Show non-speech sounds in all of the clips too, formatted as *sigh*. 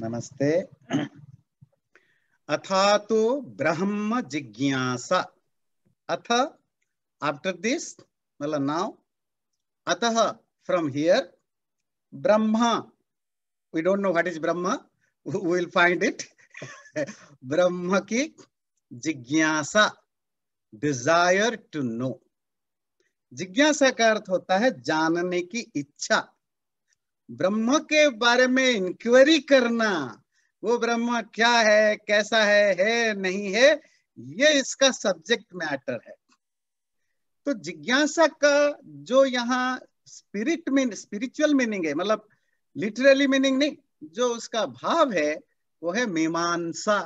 नमस्ते अथा तो ब्रह्म जिज्ञासा अथ आफ्टर दिस मतलब नाउ अतः from here Brahma we don't know what is Brahma will find it ब्रह्म की जिज्ञासा डिजायर टू नो जिज्ञासा का अर्थ होता है जानने की इच्छा ब्रह्म के बारे में इंक्वायरी करना वो ब्रह्म क्या है कैसा है है नहीं है ये इसका सब्जेक्ट मैटर है तो जिज्ञासा का जो यहाँ स्पिरिट में स्पिरिचुअल मीनिंग है मतलब लिटरली मीनिंग नहीं जो उसका भाव है वो है मीमांसा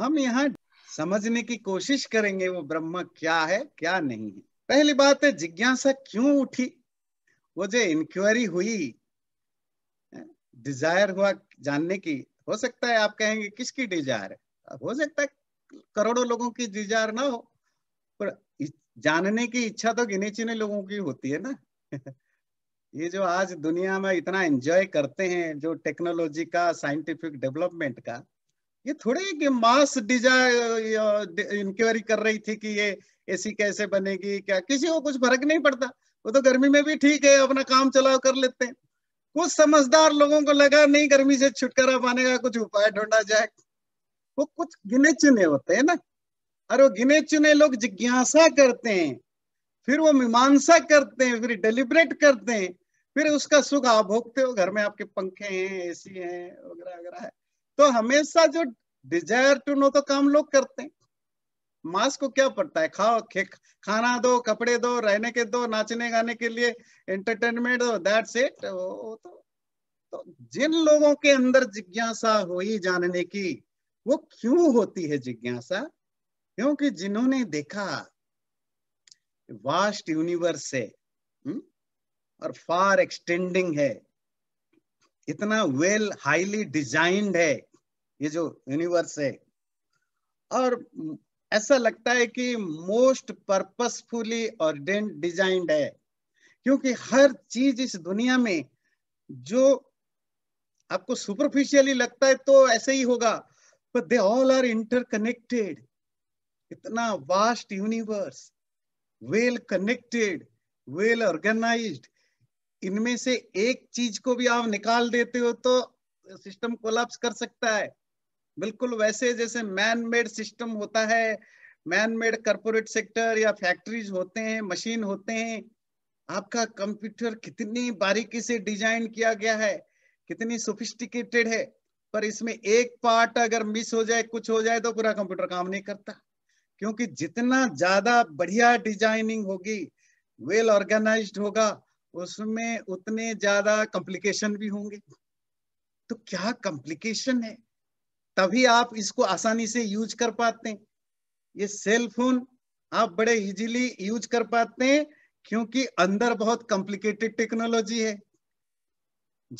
हम यहाँ समझने की कोशिश करेंगे वो ब्रह्म क्या है क्या नहीं है पहली बात है जिज्ञासा क्यों उठी वो जो इंक्वायरी हुई डिजायर हुआ जानने की हो सकता है आप कहेंगे किसकी डिजायर हो सकता है करोड़ों लोगों की डिजायर ना हो पर जानने की इच्छा तो गिने चिने लोगों की होती है ना *laughs* ये जो आज दुनिया में इतना एंजॉय करते हैं जो टेक्नोलॉजी का साइंटिफिक डेवलपमेंट का ये थोड़े कि मास डिजायर इंक्वायरी कर रही थी कि ये एसी कैसे बनेगी क्या किसी को कुछ फर्क नहीं पड़ता वो तो गर्मी में भी ठीक है अपना काम चलाओ कर लेते हैं कुछ समझदार लोगों को लगा नहीं गर्मी से छुटकारा पाने का कुछ उपाय ढूंढा जाए वो कुछ गिने चुने होते हैं ना और वो गिने चुने लोग जिज्ञासा करते हैं फिर वो मीमांसा करते हैं फिर डेलिब्रेट करते हैं फिर उसका सुख आप भोगते हो घर में आपके पंखे हैं एसी हैं वगैरह वगैरह है तो हमेशा जो डिजायर टू नो तो काम लोग करते हैं मास को क्या पड़ता है खाओ खाना दो कपड़े दो रहने के दो नाचने गाने के लिए एंटरटेनमेंट दो दैट्स इट वो तो, तो जिन लोगों के अंदर जिज्ञासा हुई जानने की वो क्यों होती है जिज्ञासा क्योंकि जिन्होंने देखा वास्ट यूनिवर्स है हम्म, और फार एक्सटेंडिंग है इतना वेल हाईली डिजाइंड है ये जो यूनिवर्स है और ऐसा लगता है कि मोस्ट पर्पसफुली और डिजाइंड है क्योंकि हर चीज इस दुनिया में जो आपको सुपरफिशियली लगता है तो ऐसे ही होगा पर दे ऑल आर इंटरकनेक्टेड इतना vast universe well connected well organised इनमें से एक चीज को भी आप निकाल देते हो तो सिस्टम कोलैप्स कर सकता है बिल्कुल वैसे जैसे मैन मेड सिस्टम होता है मैन मेड कारपोरेट सेक्टर या फैक्ट्रीज होते हैं मशीन होते हैं आपका कंप्यूटर कितनी बारीकी से डिजाइन किया गया है कितनी सोफिस्टिकेटेड है पर इसमें एक पार्ट अगर मिस हो जाए कुछ हो जाए तो पूरा कंप्यूटर काम नहीं करता क्योंकि जितना ज्यादा बढ़िया डिजाइनिंग होगी वेल ऑर्गेनाइज्ड होगा उसमें उतने ज्यादा कॉम्प्लिकेशन भी होंगे तो क्या कॉम्प्लिकेशन है तभी आप इसको आसानी से यूज कर पाते हैं ये सेल फोन आप बड़े इजीली यूज कर पाते हैं क्योंकि अंदर बहुत कॉम्प्लिकेटेड टेक्नोलॉजी है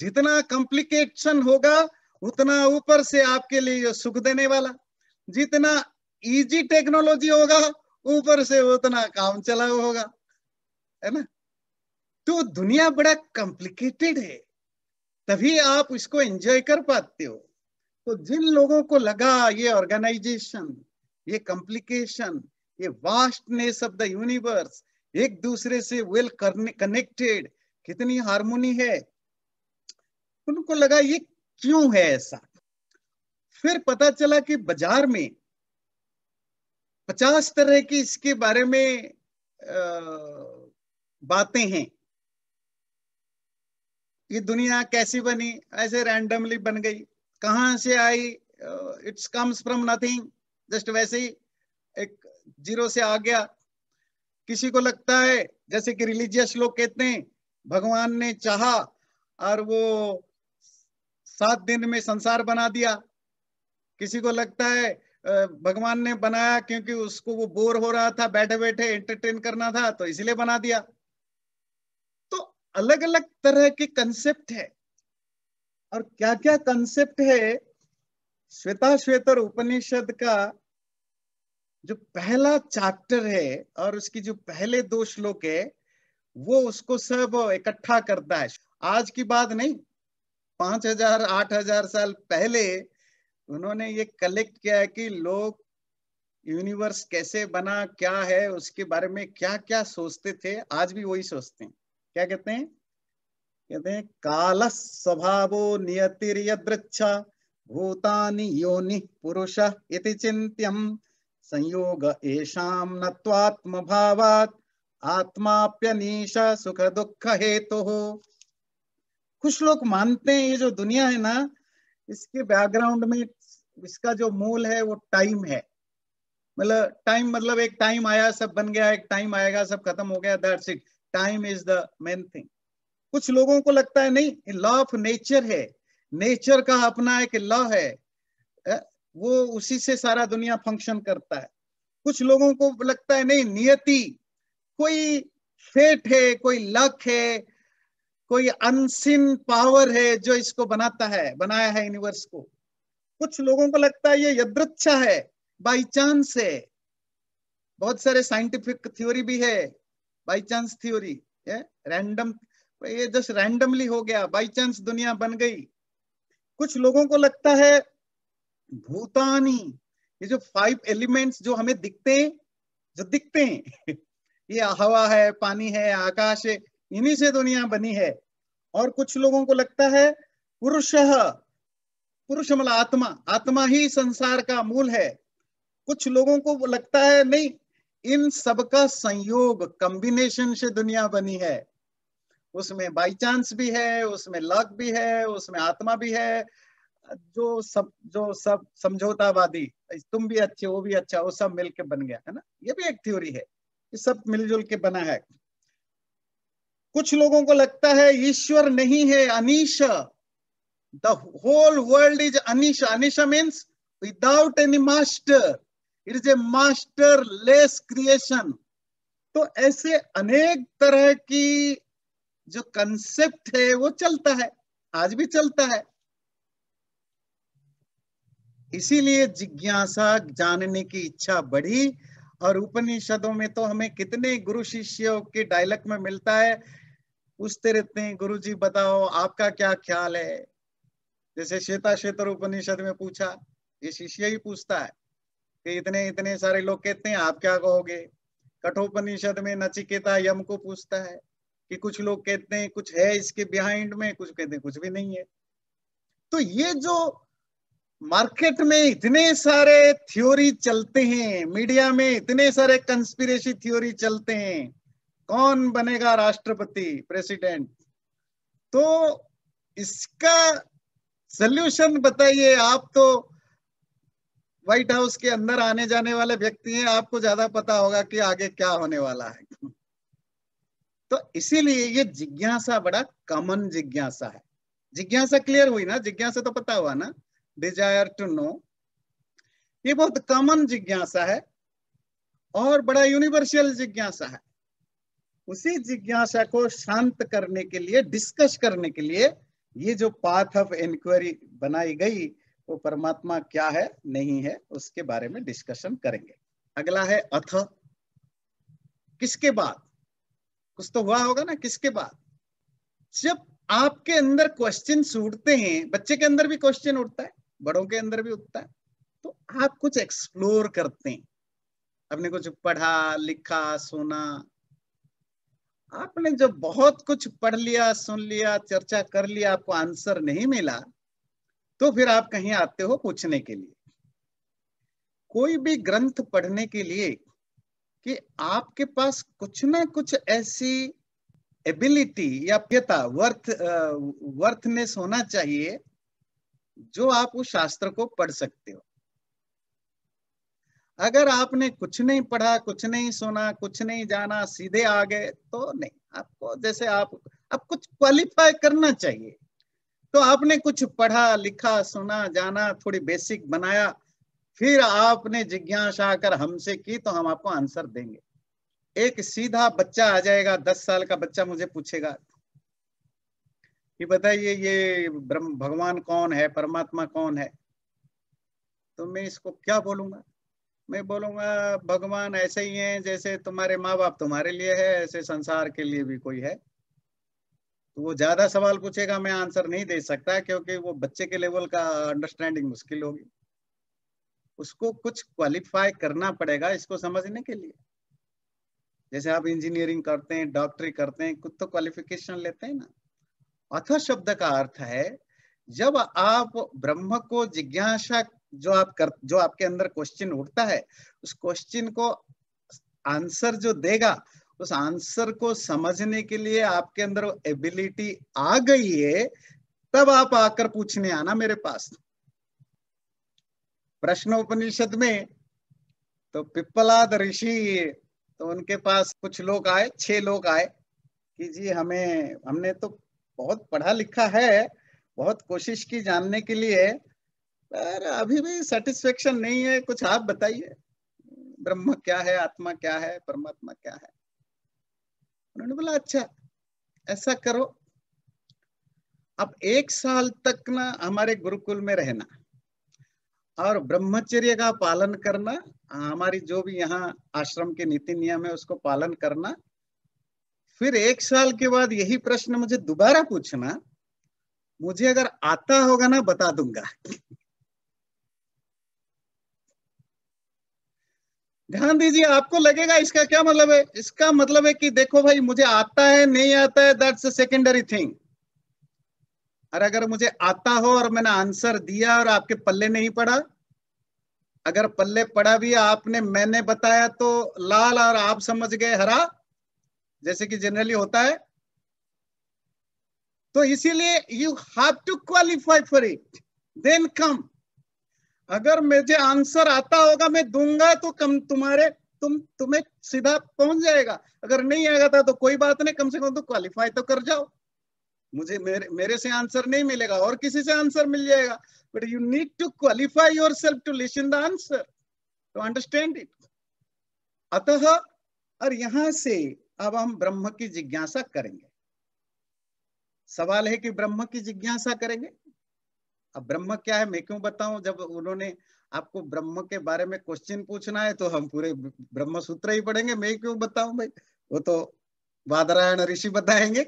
जितना कॉम्प्लिकेशन होगा उतना ऊपर से आपके लिए सुख देने वाला जितना इजी टेक्नोलॉजी होगा ऊपर से उतना काम चला होगा है ना तो दुनिया बड़ा कॉम्प्लिकेटेड है तभी आप इसको एंजॉय कर पाते हो तो जिन लोगों को लगा ये ऑर्गेनाइजेशन ये कॉम्प्लिकेशन ये वास्टनेस ऑफ द यूनिवर्स एक दूसरे से वेल कनेक्टेड कितनी हारमोनी है उनको लगा ये क्यों है ऐसा फिर पता चला कि बाजार में पचास तरह की इसके बारे में बातें हैं ये दुनिया कैसी बनी ऐसे रैंडमली बन गई कहा से आई it's comes from nothing just वैसे ही एक जीरो से आ गया किसी को लगता है जैसे कि रिलीजियस लोग कहते हैं भगवान ने चाहा और वो सात दिन में संसार बना दिया किसी को लगता है uh, भगवान ने बनाया क्योंकि उसको वो बोर हो रहा था बैठे बैठे एंटरटेन करना था तो इसलिए बना दिया तो अलग अलग तरह के कंसेप्ट है और क्या क्या कंसेप्ट है श्वेता श्वेतर उपनिषद का जो पहला चैप्टर है और उसकी जो पहले दो श्लोक है वो उसको सब इकट्ठा करता है आज की बात नहीं पांच हजार आठ हजार साल पहले उन्होंने ये कलेक्ट किया है कि लोग यूनिवर्स कैसे बना क्या है उसके बारे में क्या क्या सोचते थे आज भी वही सोचते हैं क्या कहते हैं कहते हैं काल स्वभाव नियतिर्यदृक्ष भूतानि योनि पुरुष इति चिंत्यम संयोग एशाम नत्वात्म भावात आत्माप्यनीश सुख दुख हेतु तो कुछ लोग मानते हैं ये जो दुनिया है ना इसके बैकग्राउंड में इसका जो मूल है वो टाइम है मतलब टाइम मतलब एक टाइम आया सब बन गया एक टाइम आएगा सब खत्म हो गया that's it time is the main thing कुछ लोगों को लगता है नहीं लॉ ऑफ नेचर है नेचर का अपना एक लॉ है वो उसी से सारा दुनिया फंक्शन करता है कुछ लोगों को लगता है नहीं नियति कोई फेट है कोई लक है कोई अनसिन पावर है जो इसको बनाता है बनाया है यूनिवर्स को कुछ लोगों को लगता है ये यदृच्छा है बाई चांस है बहुत सारे साइंटिफिक थ्योरी भी है बाई चांस थ्योरी रैंडम ये जस्ट रैंडमली हो गया बाई चांस दुनिया बन गई कुछ लोगों को लगता है भूतानी ये जो फाइव एलिमेंट्स जो हमें दिखते हैं जो दिखते हैं *laughs* ये हवा है पानी है आकाश है इन्हीं से दुनिया बनी है और कुछ लोगों को लगता है पुरुष पुरुष मतलब आत्मा आत्मा ही संसार का मूल है कुछ लोगों को लगता है नहीं इन सब का संयोग कॉम्बिनेशन से दुनिया बनी है उसमें बाई चांस भी है उसमें लक भी है उसमें आत्मा भी है जो सब जो सब समझौतावादी तुम भी अच्छे वो भी अच्छा वो सब मिलके बन गया है ना ये भी एक थ्योरी है ये सब मिलजुल के बना है कुछ लोगों को लगता है ईश्वर नहीं है अनिश द होल वर्ल्ड इज अनिश अनिश means without any master it is a masterless creation तो ऐसे अनेक तरह की जो कंसेप्ट है वो चलता है आज भी चलता है इसीलिए जिज्ञासा जानने की इच्छा बढ़ी और उपनिषदों में तो हमें कितने गुरु शिष्यों के डायलॉग में मिलता है पूछते रहते हैं गुरु जी बताओ आपका क्या ख्याल है जैसे श्वेता क्षेत्र उपनिषद में पूछा ये शिष्य ही पूछता है कि इतने इतने सारे लोग कहते हैं आप क्या कहोगे कठोपनिषद में नचिकेता यम को पूछता है कि कुछ लोग कहते हैं कुछ है इसके बिहाइंड में कुछ कहते हैं कुछ भी नहीं है तो ये जो मार्केट में इतने सारे थ्योरी चलते हैं मीडिया में इतने सारे कंस्पिरेसी थ्योरी चलते हैं कौन बनेगा राष्ट्रपति प्रेसिडेंट तो इसका सल्यूशन बताइए आप तो व्हाइट हाउस के अंदर आने जाने वाले व्यक्ति हैं आपको ज्यादा पता होगा कि आगे क्या होने वाला है तो इसीलिए ये जिज्ञासा बड़ा कॉमन जिज्ञासा है जिज्ञासा क्लियर हुई ना जिज्ञासा तो पता हुआ ना डिजायर टू नो ये बहुत कॉमन जिज्ञासा है और बड़ा यूनिवर्सल जिज्ञासा है उसी जिज्ञासा को शांत करने के लिए डिस्कस करने के लिए ये जो पाथ ऑफ इंक्वायरी बनाई गई वो परमात्मा क्या है नहीं है उसके बारे में डिस्कशन करेंगे अगला है अथ किसके बाद कुछ तो हुआ होगा ना किसके बाद जब आपके अंदर क्वेश्चन उठते हैं बच्चे के अंदर भी क्वेश्चन उठता है बड़ों के अंदर भी उठता है तो आप कुछ एक्सप्लोर करते हैं आपने कुछ पढ़ा लिखा सुना आपने जब बहुत कुछ पढ़ लिया सुन लिया चर्चा कर लिया आपको आंसर नहीं मिला तो फिर आप कहीं आते हो पूछने के लिए कोई भी ग्रंथ पढ़ने के लिए कि आपके पास कुछ ना कुछ ऐसी एबिलिटी या प्यता वर्थ वर्थनेस होना चाहिए जो आप उस शास्त्र को पढ़ सकते हो अगर आपने कुछ नहीं पढ़ा कुछ नहीं सुना कुछ नहीं जाना सीधे आ गए तो नहीं आपको जैसे आप आप कुछ क्वालिफाई करना चाहिए तो आपने कुछ पढ़ा लिखा सुना जाना थोड़ी बेसिक बनाया फिर आपने जिज्ञासा कर हमसे की तो हम आपको आंसर देंगे एक सीधा बच्चा आ जाएगा दस साल का बच्चा मुझे पूछेगा कि बताइए ये ब्रह्म भगवान कौन है परमात्मा कौन है तो मैं इसको क्या बोलूंगा मैं बोलूंगा भगवान ऐसे ही हैं जैसे तुम्हारे माँ बाप तुम्हारे लिए है ऐसे संसार के लिए भी कोई है तो वो ज्यादा सवाल पूछेगा मैं आंसर नहीं दे सकता क्योंकि वो बच्चे के लेवल का अंडरस्टैंडिंग मुश्किल होगी उसको कुछ क्वालिफाई करना पड़ेगा इसको समझने के लिए जैसे आप इंजीनियरिंग करते हैं डॉक्टरी करते हैं कुछ तो क्वालिफिकेशन लेते हैं ना अथ शब्द का अर्थ है जब आप ब्रह्म को जिज्ञासा जो आप कर जो आपके अंदर क्वेश्चन उठता है उस क्वेश्चन को आंसर जो देगा उस आंसर को समझने के लिए आपके अंदर एबिलिटी आ गई है तब आप आकर पूछने आना मेरे पास प्रश्नोपनिषद में तो पिप्पलाद ऋषि तो उनके पास कुछ लोग आए छह लोग आए कि जी हमें हमने तो बहुत पढ़ा लिखा है बहुत कोशिश की जानने के लिए पर अभी भी सेटिस्फेक्शन नहीं है कुछ आप बताइए ब्रह्म क्या है आत्मा क्या है परमात्मा क्या है उन्होंने बोला अच्छा ऐसा करो अब एक साल तक ना हमारे गुरुकुल में रहना और ब्रह्मचर्य का पालन करना हमारी जो भी यहाँ आश्रम के नीति नियम है उसको पालन करना फिर एक साल के बाद यही प्रश्न मुझे दोबारा पूछना मुझे अगर आता होगा ना बता दूंगा ध्यान दीजिए आपको लगेगा इसका क्या मतलब है इसका मतलब है कि देखो भाई मुझे आता है नहीं आता है दैट्स सेकेंडरी थिंग और अगर मुझे आता हो और मैंने आंसर दिया और आपके पल्ले नहीं पड़ा अगर पल्ले पड़ा भी आपने मैंने बताया तो लाल और आप समझ गए हरा जैसे कि जनरली होता है तो इसीलिए you have to qualify for it then come अगर मुझे आंसर आता होगा मैं दूंगा तो कम तुम्हारे तुम तुम्हें सीधा पहुंच जाएगा अगर नहीं आएगा था तो कोई बात नहीं कम से कम तो क्वालिफाई तो कर जाओ मुझे मेरे मेरे से आंसर नहीं मिलेगा और किसी से आंसर मिल जाएगा but you need to qualify yourself to listen the answer to understand it अतः और यहां से अब हम ब्रह्म की जिज्ञासा करेंगे सवाल है कि ब्रह्म की जिज्ञासा करेंगे अब ब्रह्म क्या है मैं क्यों बताऊं जब उन्होंने आपको ब्रह्म के बारे में क्वेश्चन पूछना है तो हम पूरे ब्रह्म सूत्र ही पढ़ेंगे मैं क्यों बताऊं भाई वो तो वादरायण ऋषि बताएंगे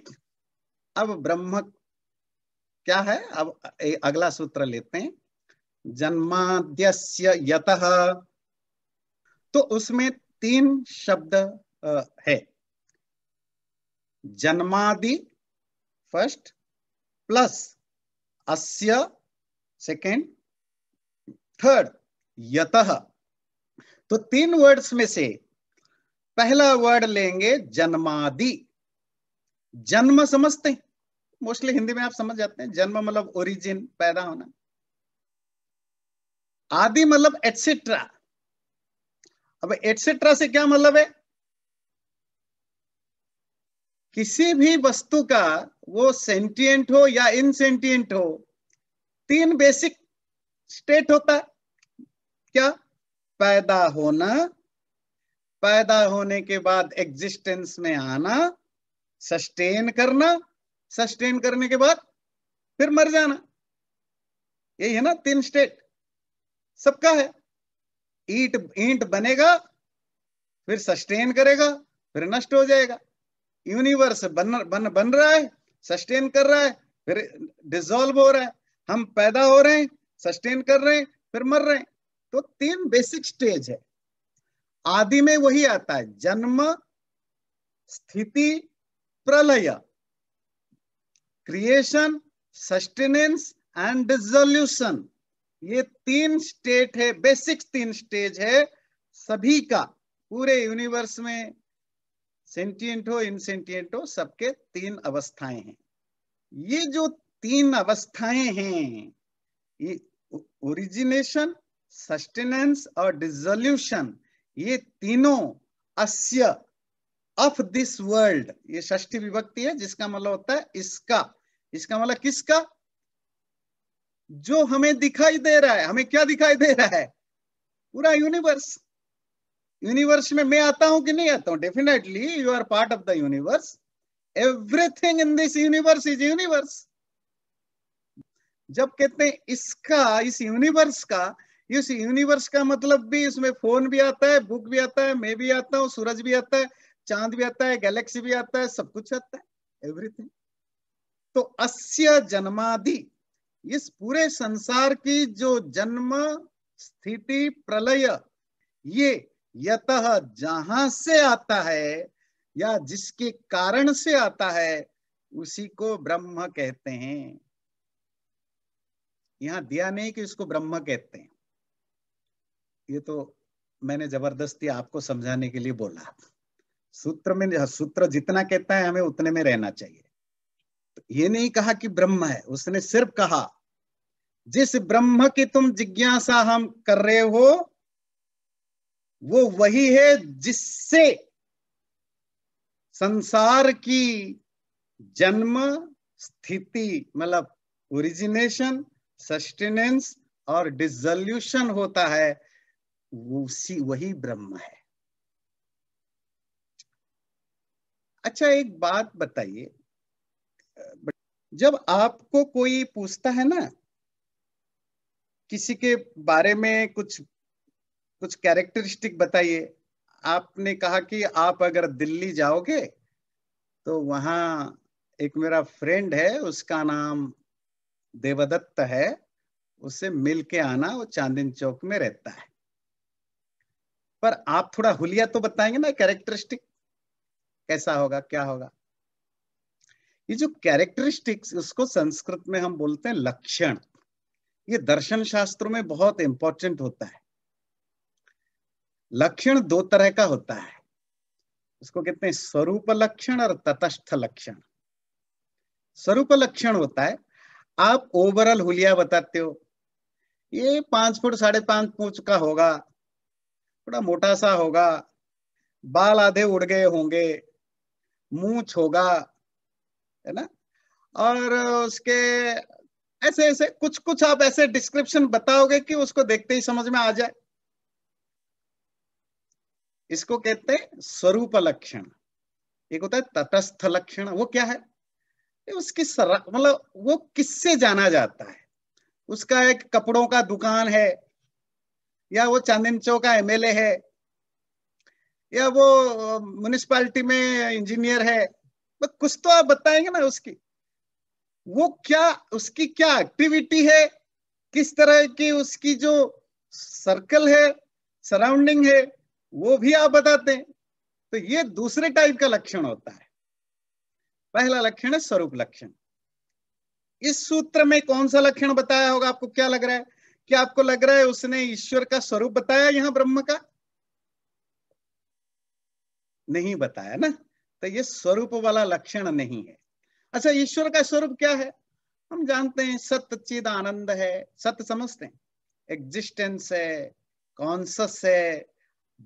अब ब्रह्म क्या है अब अगला सूत्र लेते हैं जन्माद्यस्य यतः तो उसमें तीन शब्द है जन्मादि फर्स्ट प्लस अस्य सेकेंड थर्ड यतः तो तीन वर्ड्स में से पहला वर्ड लेंगे जन्मादि जन्म समझते हैं मोस्टली हिंदी में आप समझ जाते हैं जन्म मतलब ओरिजिन पैदा होना आदि मतलब एटसेट्रा अब एटसेट्रा से क्या मतलब है किसी भी वस्तु का वो सेंटिएंट हो या इनसेंटिएंट हो तीन बेसिक स्टेट होता है क्या पैदा होना पैदा होने के बाद एग्जिस्टेंस में आना सस्टेन करना सस्टेन करने के बाद फिर मर जाना यही है ना तीन स्टेट सबका है ईट ईंट बनेगा फिर सस्टेन करेगा फिर नष्ट हो जाएगा यूनिवर्स बन बन बन रहा है सस्टेन कर रहा है फिर डिजोल्व हो रहा है हम पैदा हो रहे हैं सस्टेन कर रहे हैं फिर मर रहे हैं तो तीन बेसिक स्टेज है आदि में वही आता है जन्म स्थिति प्रलय क्रिएशन सस्टेनेंस एंड डिजोल्यूशन ये तीन स्टेट है बेसिक तीन स्टेज है सभी का पूरे यूनिवर्स में सेंटिएंट हो हो सबके तीन अवस्थाएं हैं ये जो तीन अवस्थाएं हैं ये ओरिजिनेशन सस्टेनेंस और डिजोल्यूशन ये तीनों अस्य ऑफ दिस वर्ल्ड ये ष्ठी विभक्ति है जिसका मतलब होता है इसका इसका मतलब किसका जो हमें दिखाई दे रहा है हमें क्या दिखाई दे रहा है पूरा यूनिवर्स यूनिवर्स में मैं आता हूं कि नहीं आता हूं definitely you are part of the universe everything in this universe is universe जब कहते हैं इसका इस यूनिवर्स का इस यूनिवर्स का मतलब भी इसमें फोन भी आता है बुक भी आता है मैं भी आता हूं सूरज भी आता है चांद भी आता है गैलेक्सी भी आता है सब कुछ आता है एवरीथिंग तो अस्य जन्मादि इस पूरे संसार की जो जन्म स्थिति प्रलय ये यत जहां से आता है या जिसके कारण से आता है उसी को ब्रह्म कहते हैं यहां दिया नहीं कि उसको ब्रह्म कहते हैं ये तो मैंने जबरदस्ती आपको समझाने के लिए बोला सूत्र में सूत्र जितना कहता है हमें उतने में रहना चाहिए तो ये नहीं कहा कि ब्रह्म है उसने सिर्फ कहा जिस ब्रह्म की तुम जिज्ञासा हम कर रहे हो वो वही है जिससे संसार की जन्म स्थिति मतलब ओरिजिनेशन सस्टेनेंस और डिजोल्यूशन होता है उसी वही ब्रह्म है अच्छा एक बात बताइए जब आपको कोई पूछता है ना किसी के बारे में कुछ कुछ कैरेक्टरिस्टिक बताइए आपने कहा कि आप अगर दिल्ली जाओगे तो वहां एक मेरा फ्रेंड है उसका नाम देवदत्त है उससे मिल के आना वो चांदिन चौक में रहता है पर आप थोड़ा हुलिया तो बताएंगे ना कैरेक्टरिस्टिक कैसा होगा क्या होगा ये जो कैरेक्टरिस्टिक्स उसको संस्कृत में हम बोलते हैं लक्षण ये दर्शन शास्त्र में बहुत इंपॉर्टेंट होता है लक्षण दो तरह का होता है उसको कहते हैं स्वरूप लक्षण और तटस्थ लक्षण स्वरूप लक्षण होता है आप ओवरऑल हुलिया बताते हो ये पांच फुट साढ़े पांच फुट का होगा थोड़ा मोटा सा होगा बाल आधे उड़ गए होंगे मूछ होगा है ना और उसके ऐसे ऐसे कुछ कुछ आप ऐसे डिस्क्रिप्शन बताओगे कि उसको देखते ही समझ में आ जाए इसको कहते हैं स्वरूप लक्षण एक होता है तटस्थ लक्षण वो क्या है उसकी मतलब वो किससे जाना जाता है उसका एक कपड़ों का दुकान है या वो चांदन चौक का एमएलए है या वो म्यूनिसपैलिटी में इंजीनियर है कुछ तो आप बताएंगे ना उसकी वो क्या उसकी क्या एक्टिविटी है किस तरह की उसकी जो सर्कल है सराउंडिंग है वो भी आप बताते हैं तो ये दूसरे टाइप का लक्षण होता है पहला लक्षण है स्वरूप लक्षण इस सूत्र में कौन सा लक्षण बताया होगा आपको क्या लग रहा है क्या आपको लग रहा है उसने ईश्वर का स्वरूप बताया यहाँ ब्रह्म का नहीं बताया ना तो ये स्वरूप वाला लक्षण नहीं है अच्छा ईश्वर का स्वरूप क्या है हम जानते हैं सत्य चिद आनंद है सत्य समझते हैं एग्जिस्टेंस है कॉन्सस है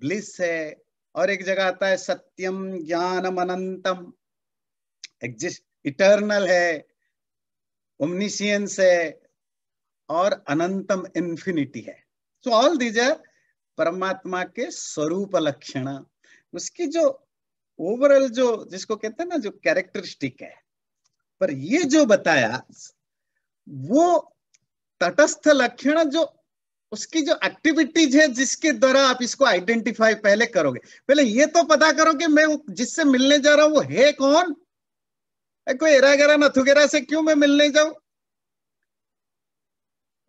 ब्लिस है और एक जगह आता है सत्यम ज्ञानम अनंतम एग्जिस्ट इटर्नल है ओमनिशियंस है और अनंतम इन्फिनिटी है सो ऑल दीज आर परमात्मा के स्वरूप लक्षण उसकी जो ओवरऑल जो जिसको कहते हैं ना जो कैरेक्टरिस्टिक है पर ये जो बताया वो तटस्थ लक्षण जो उसकी जो एक्टिविटीज है जिसके द्वारा आप इसको आइडेंटिफाई पहले करोगे पहले ये तो पता करो कि मैं जिससे मिलने जा रहा हूं वो है कौन कोई एरा गरा नथुगेरा से क्यों मैं मिलने जाऊं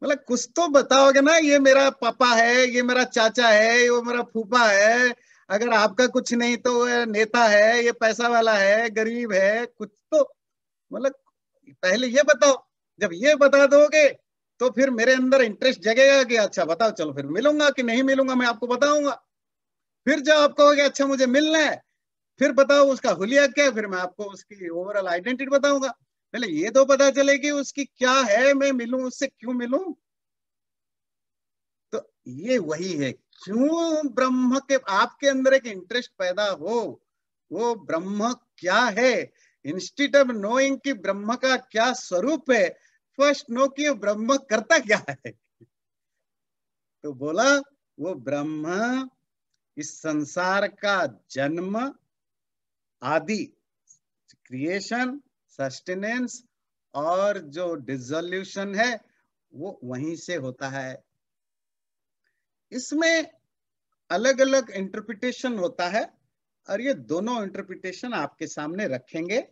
मतलब कुछ तो बताओगे ना ये मेरा पापा है ये मेरा चाचा है ये मेरा फूफा है अगर आपका कुछ नहीं तो नेता है ये पैसा वाला है गरीब है कुछ तो मतलब पहले ये बताओ जब ये बता दोगे तो फिर मेरे अंदर इंटरेस्ट जगेगा कि अच्छा बताओ चलो फिर मिलूंगा कि नहीं मिलूंगा मैं आपको बताऊंगा फिर जब आप कहोगे अच्छा मुझे मिलना है फिर बताओ उसका हुलिया क्या फिर मैं आपको उसकी ओवरऑल आइडेंटिटी बताऊंगा पहले ये तो पता चले कि उसकी क्या है मैं मिलू उससे क्यों मिलू तो ये वही है क्यों ब्रह्म के आपके अंदर एक इंटरेस्ट पैदा हो वो ब्रह्म क्या है इंस्टीट ऑफ नोइंग कि ब्रह्म का क्या स्वरूप है फर्स्ट नो कि ब्रह्म करता क्या है तो बोला वो ब्रह्म इस संसार का जन्म आदि क्रिएशन सस्टेनेंस और जो डिजोल्यूशन है वो वहीं से होता है इसमें अलग अलग इंटरप्रिटेशन होता है और ये दोनों इंटरप्रिटेशन आपके सामने रखेंगे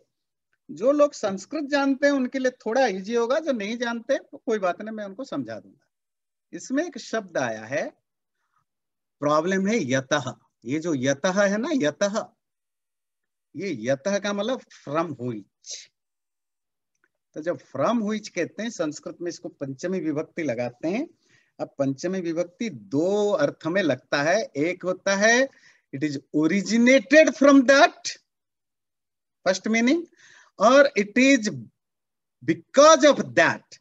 जो लोग संस्कृत जानते हैं उनके लिए थोड़ा इजी होगा जो नहीं जानते तो कोई बात नहीं मैं उनको समझा दूंगा इसमें एक शब्द आया है प्रॉब्लम है यतः ये जो यतः है ना यतः ये यतः का मतलब फ्रम हुईच तो जब फ्रम हुईच कहते हैं संस्कृत में इसको पंचमी विभक्ति लगाते हैं अब पंचमी विभक्ति दो अर्थ में लगता है एक होता है it is originated from that first meaning और it is because of that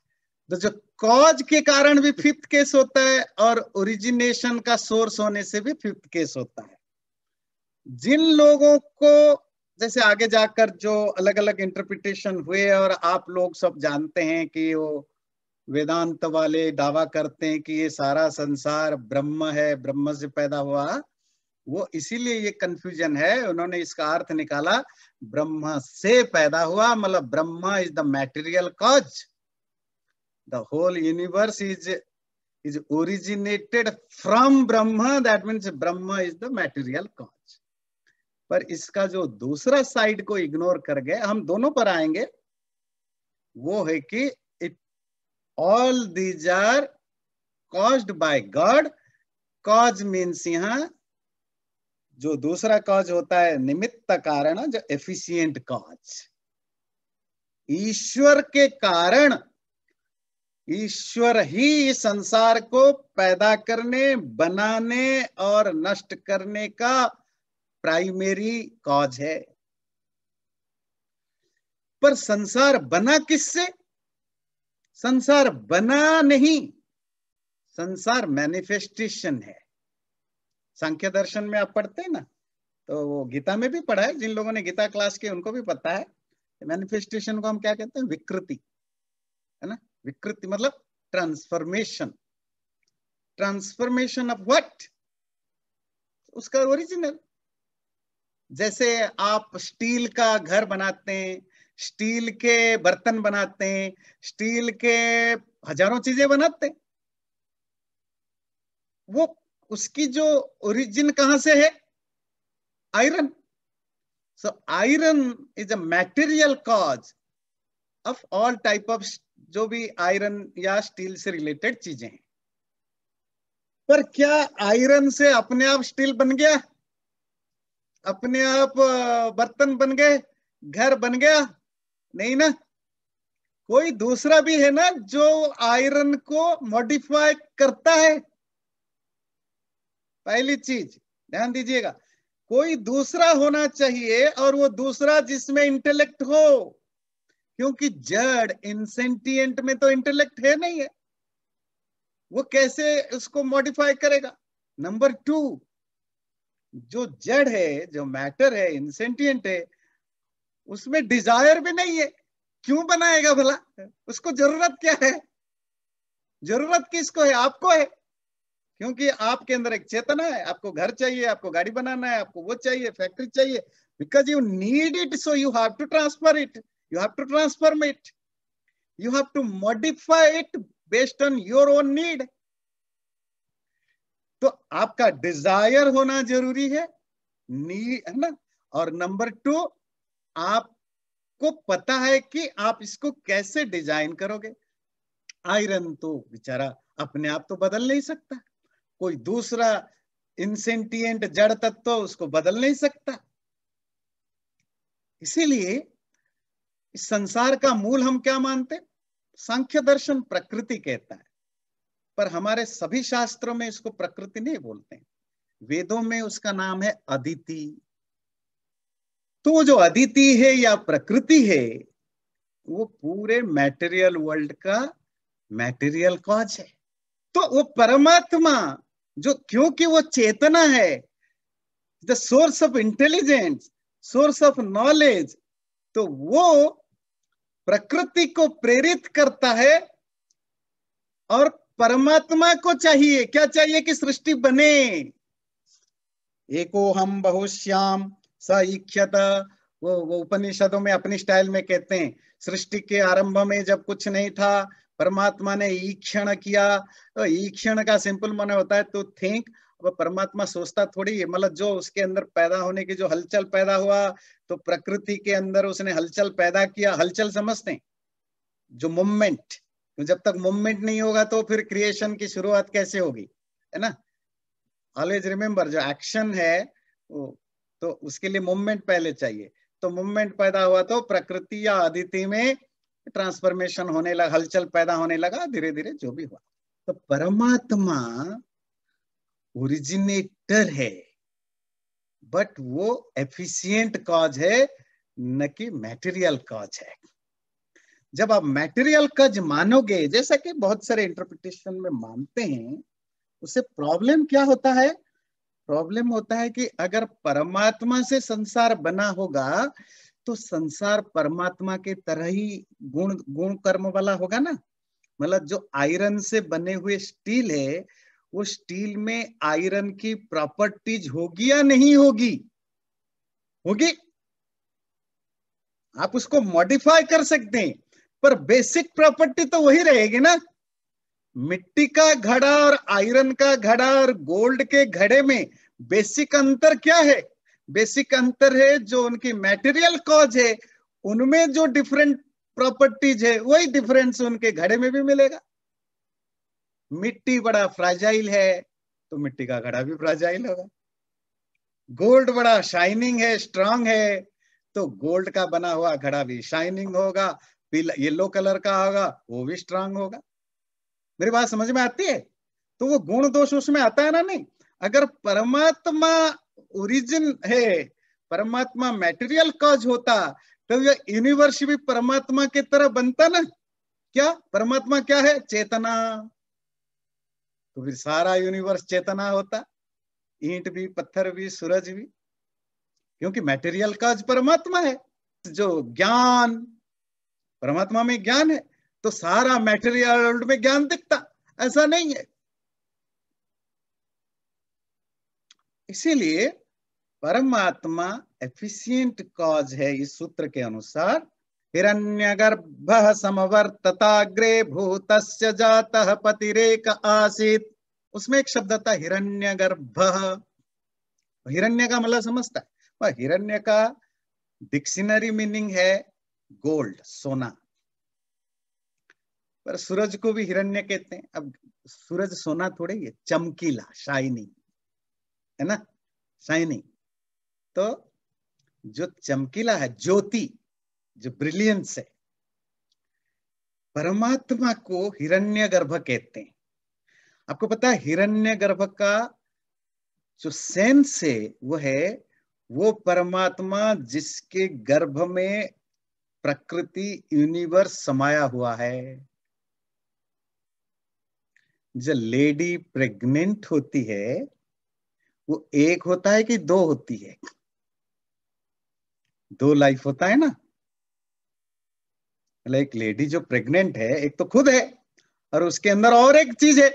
जो कॉज के कारण भी फिफ्थ केस होता है और ओरिजिनेशन का सोर्स होने से भी फिफ्थ केस होता है जिन लोगों को जैसे आगे जाकर जो अलग अलग इंटरप्रिटेशन हुए और आप लोग सब जानते हैं कि वो वेदांत वाले दावा करते हैं कि ये सारा संसार ब्रह्म है ब्रह्म से पैदा हुआ वो इसीलिए ये कंफ्यूजन है उन्होंने इसका अर्थ निकाला ब्रह्म से पैदा हुआ मतलब Brahm is the material cause the whole universe is is originated from Brahm that means Brahm is the material cause पर इसका जो दूसरा साइड को इग्नोर कर गए हम दोनों पर आएंगे वो है कि all these are caused by God cause means यहाँ जो दूसरा कॉज होता है निमित्त कारण जो एफिशिएंट कॉज ईश्वर के कारण ईश्वर ही संसार को पैदा करने बनाने और नष्ट करने का प्राइमरी कॉज है पर संसार बना किससे संसार बना नहीं संसार मैनिफेस्टेशन है संख्य दर्शन में आप पढ़ते हैं ना तो वो गीता में भी पढ़ा है जिन लोगों ने गीता क्लास की उनको भी पता है मैनिफेस्टेशन को हम क्या कहते हैं विकृति है ना विकृति मतलब ट्रांसफॉर्मेशन ट्रांसफॉर्मेशन ऑफ व्हाट उसका ओरिजिनल जैसे आप स्टील का घर बनाते हैं स्टील के बर्तन बनाते हैं स्टील के हजारों चीजें बनाते हैं वो उसकी जो ओरिजिन कहां से है iron so iron is a material cause of all type of जो भी आयरन या स्टील से रिलेटेड चीजें हैं पर क्या आयरन से अपने आप स्टील बन गया अपने आप बर्तन बन गए घर बन गया नहीं ना कोई दूसरा भी है ना जो आयरन को मॉडिफाई करता है पहली चीज ध्यान दीजिएगा कोई दूसरा होना चाहिए और वो दूसरा जिसमें इंटेलेक्ट हो क्योंकि जड़ इंसेंटिएंट में तो इंटेलेक्ट है नहीं है वो कैसे उसको मॉडिफाई करेगा नंबर टू जो जड़ है जो मैटर है इंसेंटिएंट है उसमें डिजायर भी नहीं है क्यों बनाएगा भला उसको जरूरत क्या है जरूरत किसको है आपको है क्योंकि आपके अंदर एक चेतना है आपको घर चाहिए आपको गाड़ी बनाना है आपको वो चाहिए फैक्ट्री चाहिए because you need it so you have to transfer it you have to transform it you have to modify it based on your own need तो आपका डिजायर होना जरूरी है नीड है ना और नंबर टू आपको पता है कि आप इसको कैसे डिजाइन करोगे आयरन तो बेचारा अपने आप तो बदल नहीं सकता कोई दूसरा इंसेंटियंट जड़ तत्व तो उसको बदल नहीं सकता इसीलिए इस संसार का मूल हम क्या मानते सांख्य दर्शन प्रकृति कहता है पर हमारे सभी शास्त्रों में इसको प्रकृति नहीं बोलते वेदों में उसका नाम है अदिति तो वो जो अदिति है या प्रकृति है वो पूरे मैटेरियल वर्ल्ड का मैटेरियल कॉज है तो वो परमात्मा जो क्योंकि वो चेतना है the source of intelligence source of knowledge तो वो प्रकृति को प्रेरित करता है और परमात्मा को चाहिए क्या चाहिए कि सृष्टि बने एको हम बहुश्याम साइख्यत वो वो उपनिषदों में अपनी स्टाइल में कहते हैं सृष्टि के आरंभ में जब कुछ नहीं था परमात्मा ने ईक्षण किया तो ईक्षण का सिंपल मन होता है तो थिंक वो परमात्मा सोचता थोड़ी है मतलब जो उसके अंदर पैदा होने की जो हलचल पैदा हुआ तो प्रकृति के अंदर उसने हलचल पैदा किया हलचल समझते हैं जो मूवमेंट तो जब तक मूवमेंट नहीं होगा तो फिर क्रिएशन की शुरुआत कैसे होगी है ना ऑलवेज रिमेम्बर जो एक्शन है वो तो उसके लिए मूवमेंट पहले चाहिए तो मूवमेंट पैदा हुआ तो प्रकृति या अदिति में ट्रांसफॉर्मेशन होने लगा हलचल पैदा होने लगा धीरे धीरे जो भी हुआ तो परमात्मा ओरिजिनेटर है बट वो एफिशिएंट कॉज है न कि मैटेरियल कॉज है जब आप मैटेरियल कॉज मानोगे जैसा कि बहुत सारे इंटरप्रिटेशन में मानते हैं उसे प्रॉब्लम क्या होता है प्रॉब्लम होता है कि अगर परमात्मा से संसार बना होगा तो संसार परमात्मा के तरह ही गुण गुण कर्म वाला होगा ना मतलब जो आयरन से बने हुए स्टील है वो स्टील में आयरन की प्रॉपर्टीज होगी या नहीं होगी होगी आप उसको मॉडिफाई कर सकते हैं पर बेसिक प्रॉपर्टी तो वही रहेगी ना मिट्टी का घड़ा और आयरन का घड़ा और गोल्ड के घड़े में बेसिक अंतर क्या है बेसिक अंतर है जो उनकी मेटेरियल कॉज है उनमें जो डिफरेंट प्रॉपर्टीज है वही डिफरेंस उनके घड़े में भी मिलेगा मिट्टी बड़ा फ्राजाइल है तो मिट्टी का घड़ा भी फ्राजाइल होगा गोल्ड बड़ा शाइनिंग है स्ट्रांग है तो गोल्ड का बना हुआ घड़ा भी शाइनिंग होगा येलो कलर का होगा वो भी स्ट्रांग होगा मेरी बात समझ में आती है तो वो गुण दोष उसमें आता है ना नहीं अगर परमात्मा ओरिजिन है परमात्मा मैटेरियल कॉज होता तो यह यूनिवर्स भी परमात्मा की तरह बनता ना क्या परमात्मा क्या है चेतना तो फिर सारा यूनिवर्स चेतना होता ईंट भी पत्थर भी सूरज भी क्योंकि मैटेरियल काज परमात्मा है जो ज्ञान परमात्मा में ज्ञान है तो सारा मेटेरियल वर्ल्ड में ज्ञान दिखता ऐसा नहीं है इसीलिए परमात्मा एफिशिएंट कॉज है इस सूत्र के अनुसार हिरण्य गर्भ समवर्तताग्रे भूत जातः पतिरेक आसित उसमें एक शब्द हिरण्य गर्भ हिरण्य का मतलब समझता है वह हिरण्य का डिक्शनरी मीनिंग है गोल्ड सोना पर सूरज को भी हिरण्य कहते हैं अब सूरज सोना थोड़े ये चमकीला शाइनिंग है ना शाइनिंग तो जो चमकीला है ज्योति जो ब्रिलियंस है परमात्मा को हिरण्य गर्भ कहते हैं आपको पता है हिरण्य गर्भ का जो सेंस है वो है वो परमात्मा जिसके गर्भ में प्रकृति यूनिवर्स समाया हुआ है जो लेडी प्रेग्नेंट होती है वो एक होता है कि दो होती है दो लाइफ होता है ना मतलब एक लेडी जो प्रेग्नेंट है एक तो खुद है और उसके अंदर और एक चीज है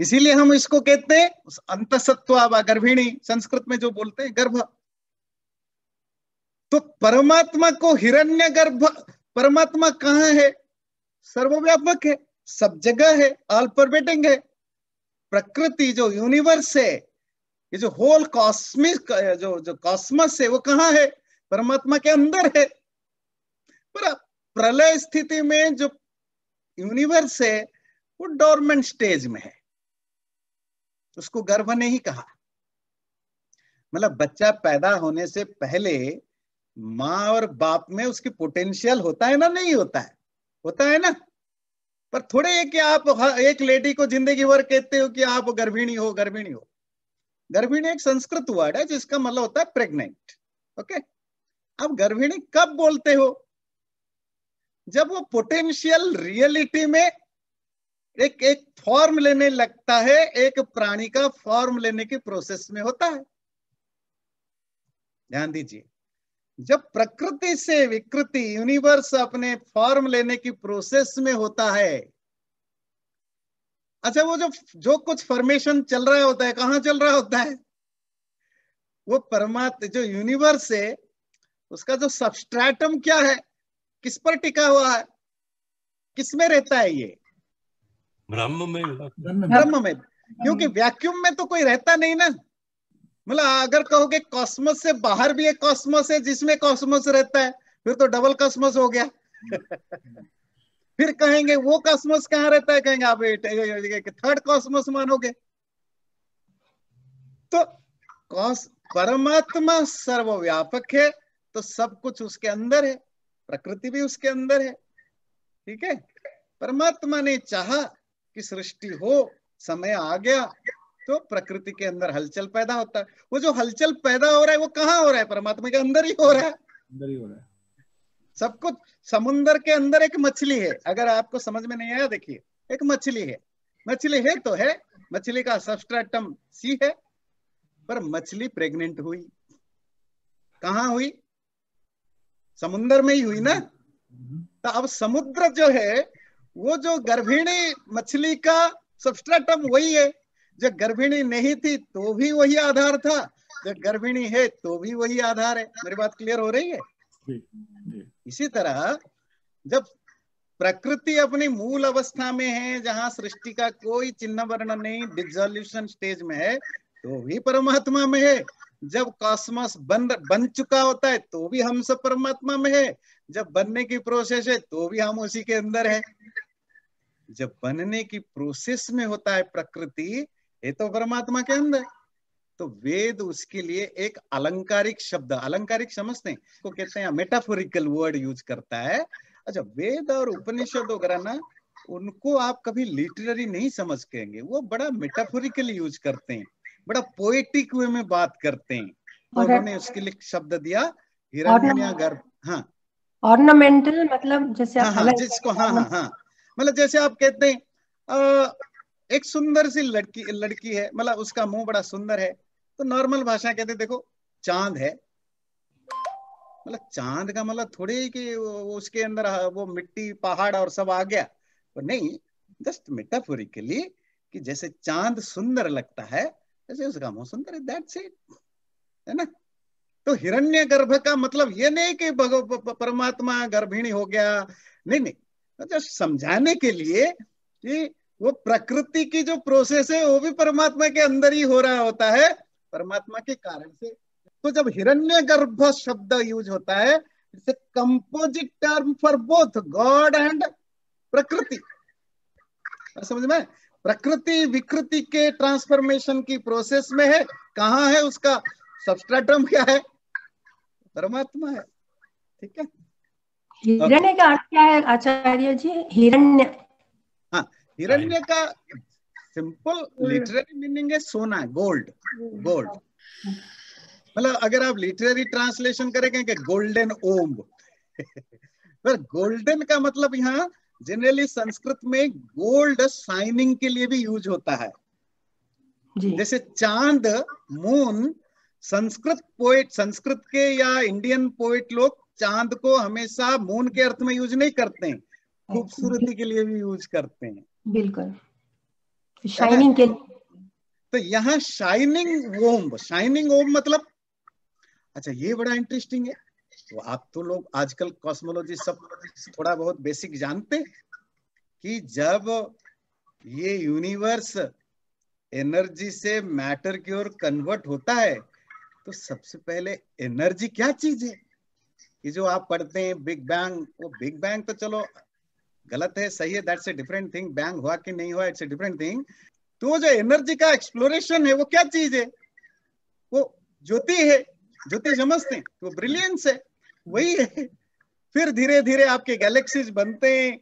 इसीलिए हम इसको कहते हैं अंतसत्वा गर्भिणी संस्कृत में जो बोलते हैं गर्भ तो परमात्मा को हिरण्य गर्भ परमात्मा कहा है सर्वव्यापक है सब जगह है ऑल बेटिंग है प्रकृति जो यूनिवर्स है ये जो होल कॉस्मिक जो जो कॉस्मस है वो कहाँ है परमात्मा के अंदर है पर प्रलय स्थिति में जो यूनिवर्स है वो डोरमेंट स्टेज में है उसको गर्भ ने ही कहा मतलब बच्चा पैदा होने से पहले माँ और बाप में उसकी पोटेंशियल होता है ना नहीं होता है होता है ना पर थोड़े है कि आप हाँ, एक लेडी को जिंदगी भर कहते हो कि आप गर्भिणी हो गर्भिणी हो गर्भिणी एक संस्कृत वर्ड है जिसका मतलब होता है प्रेग्नेंट ओके आप गर्भिणी कब बोलते हो जब वो पोटेंशियल रियलिटी में एक एक फॉर्म लेने लगता है एक प्राणी का फॉर्म लेने की प्रोसेस में होता है ध्यान दीजिए जब प्रकृति से विकृति यूनिवर्स अपने फॉर्म लेने की प्रोसेस में होता है अच्छा वो जो जो कुछ फॉर्मेशन चल रहा होता है कहां चल रहा होता है वो परमात्मा जो यूनिवर्स है उसका जो सबस्ट्रैटम क्या है किस पर टिका हुआ है किस में रहता है ये ब्रह्म में ब्रह्म में क्योंकि वैक्यूम में तो कोई रहता नहीं ना मतलब अगर कहोगे कॉस्मस से बाहर भी एक कॉस्मस है जिसमें कॉस्मस रहता है फिर तो डबल कॉस्मस हो गया फिर कहेंगे वो कॉस्मस कहाँ रहता है कहेंगे आप थर्ड कॉस्मस मानोगे तो कॉस परमात्मा सर्वव्यापक है तो सब कुछ उसके अंदर है प्रकृति भी उसके अंदर है ठीक है परमात्मा ने चाहा कि सृष्टि हो समय आ गया तो प्रकृति के अंदर हलचल पैदा होता है वो जो हलचल पैदा हो रहा है वो कहाँ हो रहा है परमात्मा के अंदर ही हो रहा है अंदर ही हो रहा है सब कुछ समुन्दर के अंदर एक मछली है अगर आपको समझ में नहीं आया देखिए एक मछली है मछली है तो है मछली का सबस्ट्रेटम सी है पर मछली प्रेग्नेंट हुई कहा हुई समुन्द्र में ही हुई ना तो अब समुद्र जो है वो जो गर्भिणी मछली का सबस्ट्रेटम वही है जब गर्भिणी नहीं थी तो भी वही आधार था जब गर्भिणी है तो भी वही आधार है मेरी बात क्लियर हो रही है इसी तरह जब प्रकृति अपनी मूल अवस्था में है जहां सृष्टि का कोई चिन्ह वर्ण नहीं डिजोल्यूशन स्टेज में है तो भी परमात्मा में है जब कॉस्मस बन बन चुका होता है तो भी हम सब परमात्मा में है जब बनने की प्रोसेस है तो भी हम उसी के अंदर है जब बनने की प्रोसेस में होता है प्रकृति ये तो परमात्मा के अंदर तो वेद उसके लिए एक अलंकारिक शब्द अलंकारिक समझते हैं इसको कहते हैं मेटाफोरिकल वर्ड यूज करता है अच्छा वेद और उपनिषद वगैरह ना उनको आप कभी लिटरेरी नहीं समझ कहेंगे वो बड़ा मेटाफोरिकल यूज करते हैं बड़ा पोएटिक वे में बात करते हैं तो उन्होंने उसके लिए शब्द दिया हिरण्या गर्भ हाँ ऑर्नामेंटल मतलब जैसे हाँ, हाँ, जिसको हाँ हाँ हाँ मतलब जैसे आप कहते हैं एक सुंदर सी लड़की लड़की है मतलब उसका मुंह बड़ा सुंदर है तो नॉर्मल भाषा कहते देखो चांद है मतलब चांद का मतलब थोड़ी कि उसके अंदर हाँ, वो मिट्टी पहाड़ और सब आ गया पर नहीं जस्ट मेटाफोरिकली कि जैसे चांद सुंदर लगता है वैसे उसका मुंह सुंदर है दैट्स इट है ना तो हिरण्य गर्भ का मतलब ये नहीं कि परमात्मा गर्भिणी हो गया नहीं नहीं जस्ट तो समझाने के लिए कि वो प्रकृति की जो प्रोसेस है वो भी परमात्मा के अंदर ही हो रहा होता है परमात्मा के कारण से तो जब हिरण्य गर्भ शब्द यूज होता है it's composite term for both God and prakriti समझ में प्रकृति विकृति के ट्रांसफॉर्मेशन की प्रोसेस में है कहाँ है उसका सबस्ट्रेटम क्या है परमात्मा है ठीक है हिरण्य का अर्थ क्या है आचार्य जी हिरण्य हिरण्य का सिंपल लिटरेरी मीनिंग है सोना गोल्ड गोल्ड मतलब अगर आप लिटरेरी ट्रांसलेशन करेंगे कि गोल्डन ओम *laughs* पर गोल्डन का मतलब यहाँ जनरली संस्कृत में गोल्ड साइनिंग के लिए भी यूज होता है जैसे चांद मून संस्कृत पोएट संस्कृत के या इंडियन पोएट लोग चांद को हमेशा मून के अर्थ में यूज नहीं करते हैं हाँ। खूबसूरती के लिए भी यूज करते हैं बिल्कुल शाइनिंग के तो यहाँ शाइनिंग ओम शाइनिंग ओम मतलब अच्छा ये बड़ा इंटरेस्टिंग है तो आप तो लोग आजकल कॉस्मोलॉजी सब थोड़ा बहुत बेसिक जानते कि जब ये यूनिवर्स एनर्जी से मैटर की ओर कन्वर्ट होता है तो सबसे पहले एनर्जी क्या चीज है ये जो आप पढ़ते हैं बिग बैंग वो बिग बैंग तो चलो गलत है सही है that's a different thing bang हुआ कि नहीं हुआ इट्स ए डिफरेंट थिंग तो जो एनर्जी का एक्सप्लोरेशन है वो क्या चीज है वो ज्योति है ज्योति समझते हैं वो ब्रिलियंस है वही है फिर धीरे धीरे आपके गैलेक्सीज बनते हैं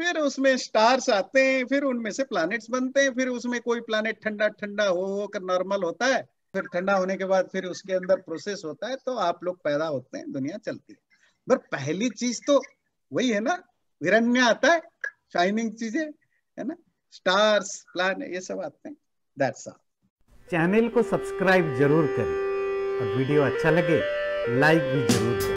फिर उसमें स्टार्स आते हैं फिर उनमें से प्लैनेट्स बनते हैं फिर उसमें कोई प्लैनेट ठंडा ठंडा हो हो कर नॉर्मल होता है फिर ठंडा होने के बाद फिर उसके अंदर प्रोसेस होता है तो आप लोग पैदा होते हैं दुनिया चलती है पर पहली चीज तो वही है ना हिरण्य आता है शाइनिंग चीजें है ना स्टार्स प्लान ये सब आते हैं दैट्स ऑल चैनल को सब्सक्राइब जरूर करें और वीडियो अच्छा लगे लाइक भी जरूर करें